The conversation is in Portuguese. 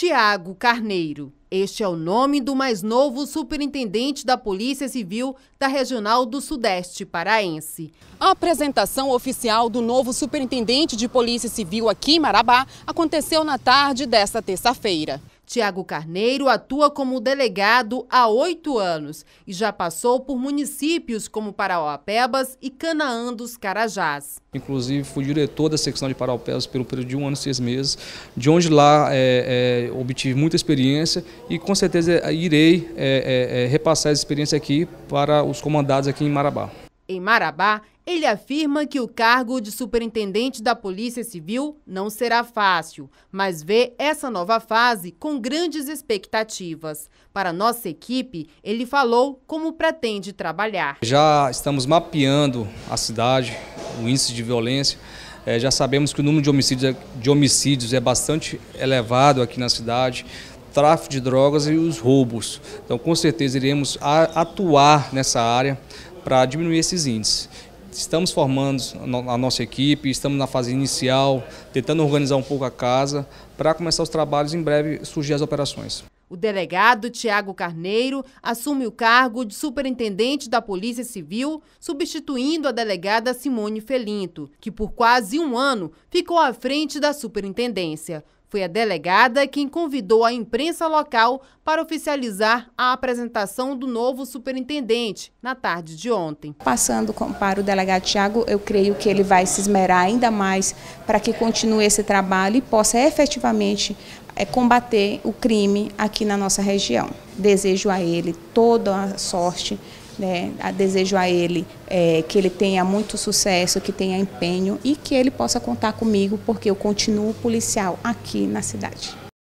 Tiago Carneiro. Este é o nome do mais novo superintendente da Polícia Civil da Regional do Sudeste Paraense. A apresentação oficial do novo superintendente de Polícia Civil aqui em Marabá aconteceu na tarde desta terça-feira. Tiago Carneiro atua como delegado há oito anos e já passou por municípios como Parauapebas e Canaã dos Carajás. Inclusive, fui diretor da secção de Paraupebas pelo período de um ano e seis meses, de onde lá é, é, obtive muita experiência e com certeza irei é, é, é repassar essa experiência aqui para os comandados aqui em Marabá. Em Marabá, ele afirma que o cargo de superintendente da Polícia Civil não será fácil, mas vê essa nova fase com grandes expectativas. Para nossa equipe, ele falou como pretende trabalhar. Já estamos mapeando a cidade, o índice de violência. É, já sabemos que o número de homicídios, é, de homicídios é bastante elevado aqui na cidade tráfico de drogas e os roubos. Então, com certeza, iremos atuar nessa área para diminuir esses índices. Estamos formando a nossa equipe, estamos na fase inicial, tentando organizar um pouco a casa para começar os trabalhos em breve surgir as operações. O delegado Tiago Carneiro assume o cargo de superintendente da Polícia Civil, substituindo a delegada Simone Felinto, que por quase um ano ficou à frente da superintendência. Foi a delegada quem convidou a imprensa local para oficializar a apresentação do novo superintendente na tarde de ontem. Passando para o delegado Tiago, eu creio que ele vai se esmerar ainda mais para que continue esse trabalho e possa efetivamente eh, combater o crime aqui na nossa região desejo a ele toda a sorte, né? desejo a ele é, que ele tenha muito sucesso, que tenha empenho e que ele possa contar comigo, porque eu continuo policial aqui na cidade.